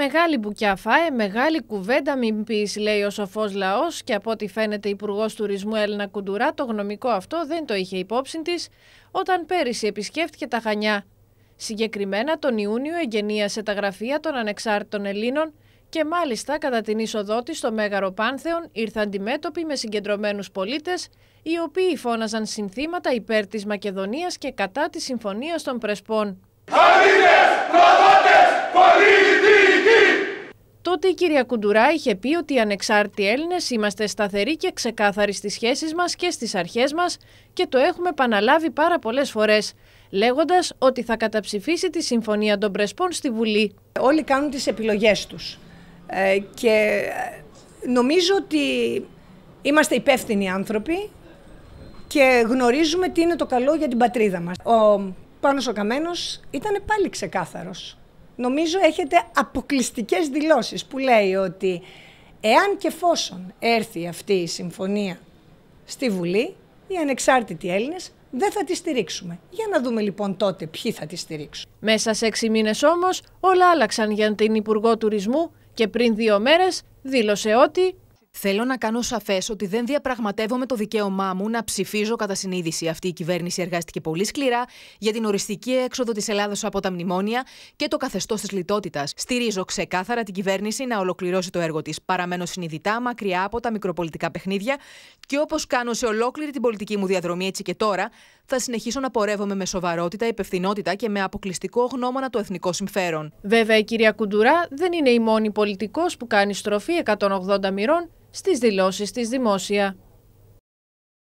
Μεγάλη μπουκιά φάε, μεγάλη κουβέντα μην πεις, λέει ο σοφός λαός, και από ό,τι φαίνεται υπουργός τουρισμού Έλληνα Κουντουρά, το γνωμικό αυτό δεν το είχε υπόψη της όταν πέρυσι επισκέφτηκε τα Χανιά. Συγκεκριμένα τον Ιούνιο εγγενίασε τα γραφεία των ανεξάρτητων Ελλήνων και μάλιστα κατά την είσοδό της στο Μέγαρο Πάνθεον ήρθαν αντιμέτωποι με συγκεντρωμένους πολίτες, οι οποίοι φώναζαν συνθήματα υπέρ της Μακεδονίας και κατά της Συμφωνίας των Πρεσπών. τότε η κυρία Κουντουρά είχε πει ότι οι ανεξάρτητοι Έλληνες, είμαστε σταθεροί και ξεκάθαροι στις σχέσεις μας και στις αρχές μας και το έχουμε επαναλάβει πάρα πολλές φορές, λέγοντας ότι θα καταψηφίσει τη Συμφωνία των Πρεσπών στη Βουλή. Όλοι κάνουν τις επιλογές τους ε, και ε, νομίζω ότι είμαστε υπεύθυνοι άνθρωποι και γνωρίζουμε τι είναι το καλό για την πατρίδα μας. Ο Πάνος ο Καμένος ήταν πάλι ξεκάθαρος νομίζω έχετε αποκλειστικές δηλώσεις που λέει ότι εάν και φόσον έρθει αυτή η συμφωνία στη Βουλή, οι ανεξάρτητοι Έλληνες δεν θα τη στηρίξουμε. Για να δούμε λοιπόν τότε ποιοι θα τη στηρίξουν. Μέσα σε έξι μήνες όμως όλα άλλαξαν για την Υπουργό Τουρισμού και πριν δύο μέρες δήλωσε ότι Θέλω να κάνω σαφές ότι δεν διαπραγματεύομαι το δικαίωμά μου να ψηφίζω κατά συνείδηση. Αυτή η κυβέρνηση εργάστηκε πολύ σκληρά για την οριστική έξοδο της Ελλάδα από τα μνημόνια και το καθεστώς της λιτότητας. Στηρίζω ξεκάθαρα την κυβέρνηση να ολοκληρώσει το έργο της. Παραμένω συνειδητά μακριά από τα μικροπολιτικά παιχνίδια και όπως κάνω σε ολόκληρη την πολιτική μου διαδρομή έτσι και τώρα, θα συνεχίσω να πορεύομαι με σοβαρότητα, υπευθυνότητα και με αποκλειστικό γνώμονα το εθνικό συμφέρον. Βέβαια, η κυρία Κουντουρά δεν είναι η μόνη πολιτικός που κάνει στροφή 180 μοιρών στις δηλώσεις της δημόσια.